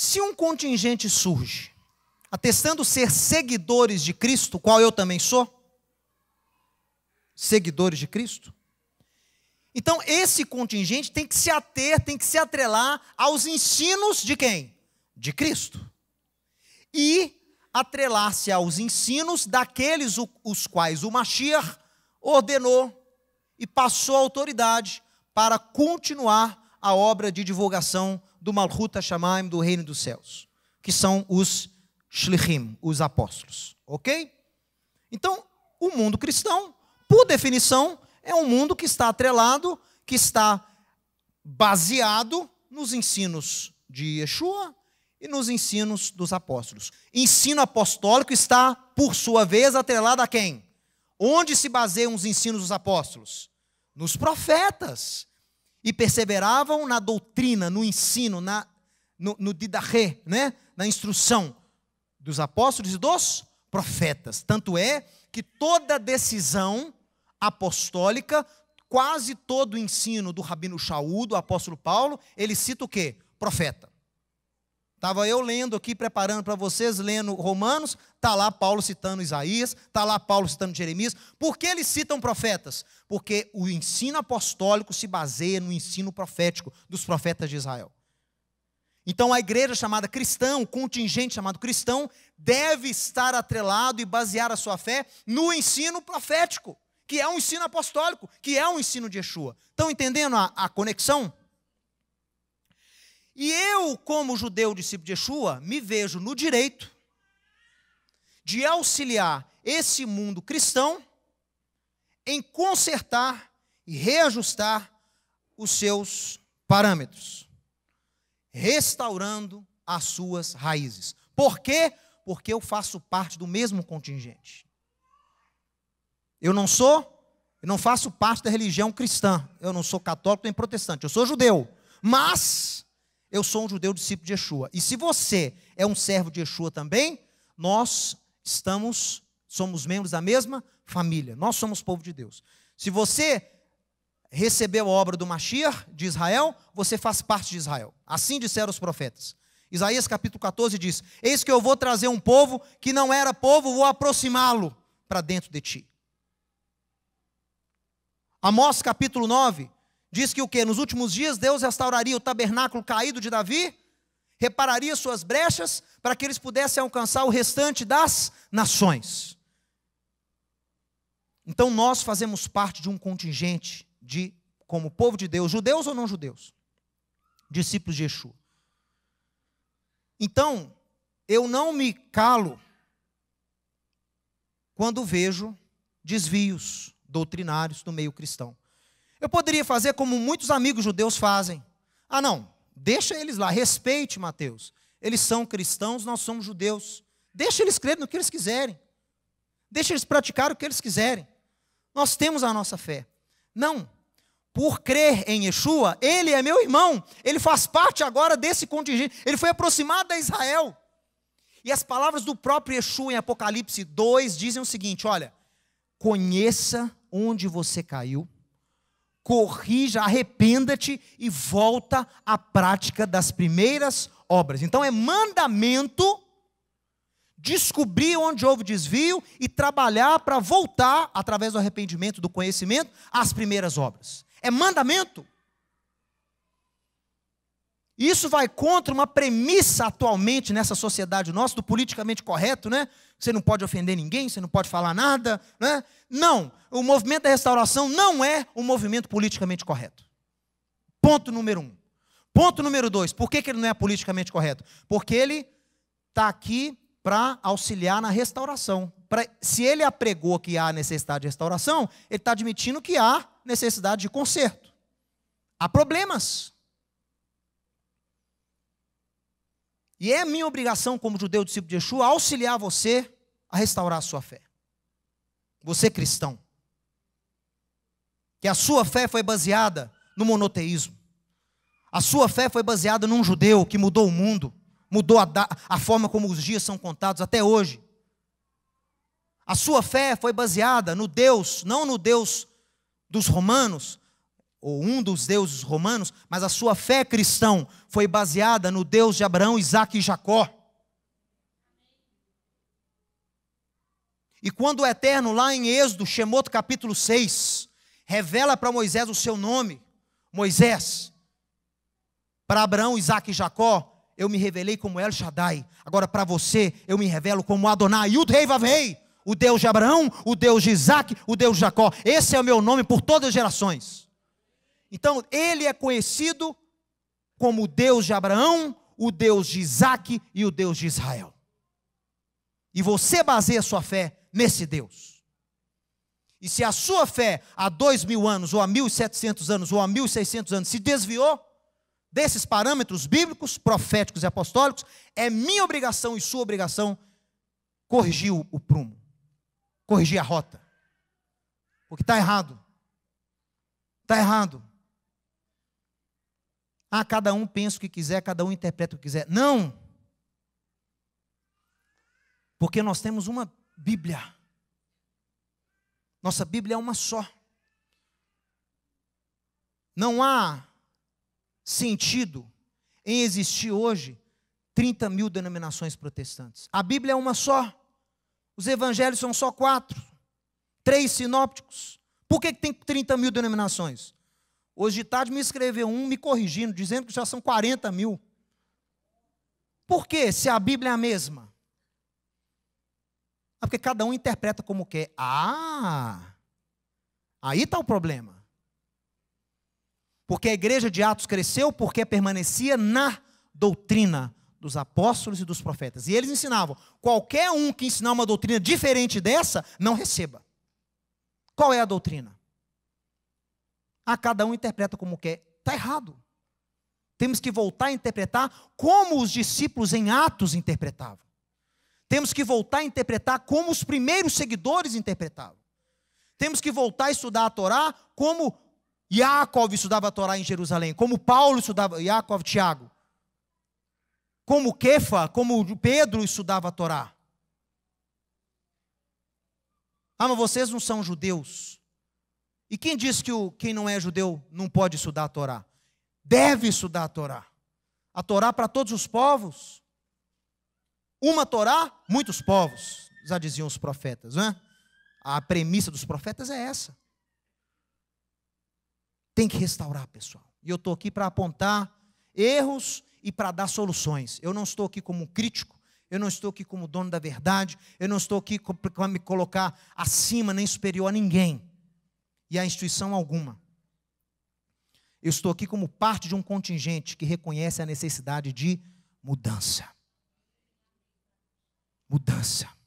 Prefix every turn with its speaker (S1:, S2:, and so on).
S1: Se um contingente surge, atestando ser seguidores de Cristo, qual eu também sou, seguidores de Cristo, então esse contingente tem que se ater, tem que se atrelar aos ensinos de quem? De Cristo. E atrelar-se aos ensinos daqueles os quais o Mashiach ordenou e passou autoridade para continuar a obra de divulgação do Malhut HaShamaim, do reino dos céus, que são os Shlichim, os apóstolos, ok? Então, o mundo cristão, por definição, é um mundo que está atrelado, que está baseado nos ensinos de Yeshua e nos ensinos dos apóstolos. Ensino apostólico está, por sua vez, atrelado a quem? Onde se baseiam os ensinos dos apóstolos? Nos profetas e perseveravam na doutrina, no ensino, na, no, no didarré, né? na instrução dos apóstolos e dos profetas. Tanto é que toda decisão apostólica, quase todo o ensino do rabino Shaul, do apóstolo Paulo, ele cita o quê? Profeta. Estava eu lendo aqui, preparando para vocês, lendo Romanos, está lá Paulo citando Isaías, está lá Paulo citando Jeremias. Por que eles citam profetas? Porque o ensino apostólico se baseia no ensino profético dos profetas de Israel. Então a igreja chamada cristão, o contingente chamado cristão, deve estar atrelado e basear a sua fé no ensino profético, que é um ensino apostólico, que é um ensino de Yeshua. Estão entendendo a, a conexão? E eu, como judeu discípulo de Yeshua, me vejo no direito de auxiliar esse mundo cristão em consertar e reajustar os seus parâmetros, restaurando as suas raízes. Por quê? Porque eu faço parte do mesmo contingente. Eu não sou, eu não faço parte da religião cristã. Eu não sou católico nem protestante. Eu sou judeu. Mas eu sou um judeu discípulo de Yeshua. E se você é um servo de Yeshua também, nós estamos, somos membros da mesma família. Nós somos povo de Deus. Se você recebeu a obra do Mashiach de Israel, você faz parte de Israel. Assim disseram os profetas. Isaías capítulo 14 diz: Eis que eu vou trazer um povo que não era povo, vou aproximá-lo para dentro de ti. Amós capítulo 9 Diz que o que? Nos últimos dias Deus restauraria o tabernáculo caído de Davi, repararia suas brechas para que eles pudessem alcançar o restante das nações. Então nós fazemos parte de um contingente de, como povo de Deus, judeus ou não judeus, discípulos de Yeshua. Então, eu não me calo quando vejo desvios doutrinários no meio cristão. Eu poderia fazer como muitos amigos judeus fazem. Ah, não, deixa eles lá, respeite Mateus. Eles são cristãos, nós somos judeus. Deixa eles crerem no que eles quiserem. Deixa eles praticar o que eles quiserem. Nós temos a nossa fé. Não. Por crer em Yeshua, ele é meu irmão. Ele faz parte agora desse contingente. Ele foi aproximado a Israel. E as palavras do próprio Yeshua em Apocalipse 2 dizem o seguinte: olha, conheça onde você caiu corrija, arrependa-te e volta à prática das primeiras obras. Então é mandamento descobrir onde houve desvio e trabalhar para voltar, através do arrependimento, do conhecimento, às primeiras obras. É mandamento. Isso vai contra uma premissa atualmente nessa sociedade nossa do politicamente correto, né? Você não pode ofender ninguém, você não pode falar nada, né? Não, o movimento da restauração não é um movimento politicamente correto. Ponto número um. Ponto número dois, por que, que ele não é politicamente correto? Porque ele está aqui para auxiliar na restauração. Pra, se ele apregou que há necessidade de restauração, ele está admitindo que há necessidade de conserto. Há problemas. E é minha obrigação, como judeu discípulo de Yeshua, auxiliar você a restaurar a sua fé. Você é cristão. Que a sua fé foi baseada no monoteísmo. A sua fé foi baseada num judeu que mudou o mundo, mudou a, da, a forma como os dias são contados até hoje. A sua fé foi baseada no Deus, não no Deus dos romanos, ou um dos deuses romanos, mas a sua fé cristã foi baseada no Deus de Abraão, Isaac e Jacó. E quando o Eterno, lá em Êxodo, Shemoto capítulo 6, revela para Moisés o seu nome, Moisés, para Abraão, Isaac e Jacó, eu me revelei como El Shaddai. Agora, para você, eu me revelo como Adonai, o Rei Vavei, o Deus de Abraão, o Deus de Isaac, o Deus de Jacó. Esse é o meu nome por todas as gerações. Então, ele é conhecido como o Deus de Abraão, o Deus de Isaac e o Deus de Israel. E você baseia sua fé nesse Deus. E se a sua fé há dois mil anos, ou há mil e setecentos anos, ou há mil e seiscentos anos, se desviou desses parâmetros bíblicos, proféticos e apostólicos, é minha obrigação e sua obrigação corrigir o prumo, corrigir a rota. Porque está errado. Está errado. Ah, cada um pensa o que quiser, cada um interpreta o que quiser. Não! Porque nós temos uma Bíblia. Nossa Bíblia é uma só. Não há sentido em existir hoje 30 mil denominações protestantes. A Bíblia é uma só. Os evangelhos são só quatro. Três sinópticos. Por que tem 30 mil denominações? Hoje de tarde me escreveu um me corrigindo, dizendo que já são 40 mil. Por quê? Se a Bíblia é a mesma. É porque cada um interpreta como quer. Ah! Aí está o problema. Porque a igreja de Atos cresceu porque permanecia na doutrina dos apóstolos e dos profetas. E eles ensinavam: qualquer um que ensinar uma doutrina diferente dessa, não receba. Qual é a doutrina? a cada um interpreta como quer. Está errado. Temos que voltar a interpretar como os discípulos em Atos interpretavam. Temos que voltar a interpretar como os primeiros seguidores interpretavam. Temos que voltar a estudar a Torá como Jacob estudava a Torá em Jerusalém, como Paulo estudava, Jacob, Tiago, como Kefa, como Pedro estudava a Torá. Ah, mas vocês não são judeus. E quem diz que o, quem não é judeu não pode estudar a Torá? Deve estudar a Torá. A Torá para todos os povos. Uma Torá, muitos povos, já diziam os profetas, né? A premissa dos profetas é essa. Tem que restaurar, pessoal. E eu estou aqui para apontar erros e para dar soluções. Eu não estou aqui como um crítico, eu não estou aqui como dono da verdade, eu não estou aqui para me colocar acima nem superior a ninguém e a instituição alguma. Eu estou aqui como parte de um contingente que reconhece a necessidade de mudança. Mudança.